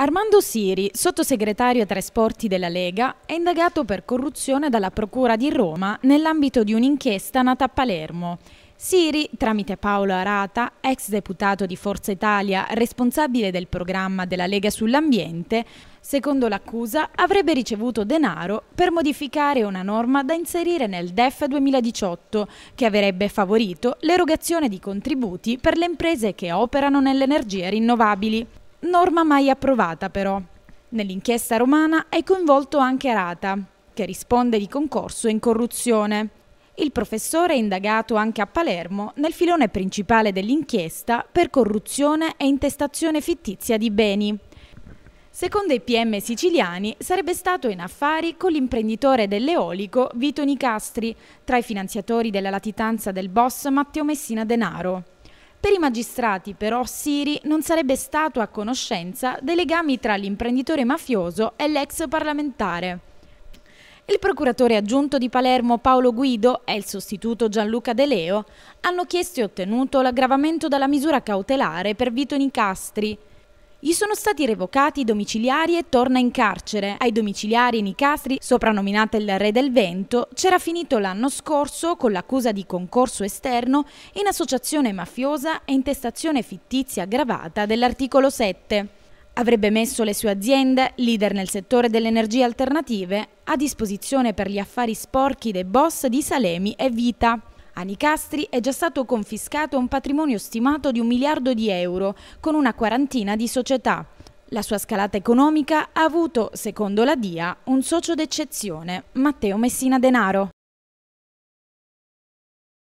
Armando Siri, sottosegretario ai trasporti della Lega, è indagato per corruzione dalla Procura di Roma nell'ambito di un'inchiesta nata a Palermo. Siri, tramite Paolo Arata, ex deputato di Forza Italia, responsabile del programma della Lega sull'ambiente, secondo l'accusa avrebbe ricevuto denaro per modificare una norma da inserire nel DEF 2018 che avrebbe favorito l'erogazione di contributi per le imprese che operano nelle energie rinnovabili norma mai approvata però. Nell'inchiesta romana è coinvolto anche Arata, che risponde di concorso in corruzione. Il professore è indagato anche a Palermo nel filone principale dell'inchiesta per corruzione e intestazione fittizia di beni. Secondo i PM siciliani sarebbe stato in affari con l'imprenditore dell'eolico Vito Nicastri, tra i finanziatori della latitanza del boss Matteo Messina Denaro. Per i magistrati, però, Siri non sarebbe stato a conoscenza dei legami tra l'imprenditore mafioso e l'ex parlamentare. Il procuratore aggiunto di Palermo Paolo Guido e il sostituto Gianluca De Leo hanno chiesto e ottenuto l'aggravamento della misura cautelare per Vito Nicastri, gli sono stati revocati i domiciliari e torna in carcere. Ai domiciliari Nicastri, soprannominata il Re del Vento, c'era finito l'anno scorso con l'accusa di concorso esterno in associazione mafiosa e intestazione fittizia aggravata dell'articolo 7. Avrebbe messo le sue aziende, leader nel settore delle energie alternative, a disposizione per gli affari sporchi dei boss di Salemi e Vita. A Nicastri è già stato confiscato un patrimonio stimato di un miliardo di euro, con una quarantina di società. La sua scalata economica ha avuto, secondo la DIA, un socio d'eccezione, Matteo Messina Denaro.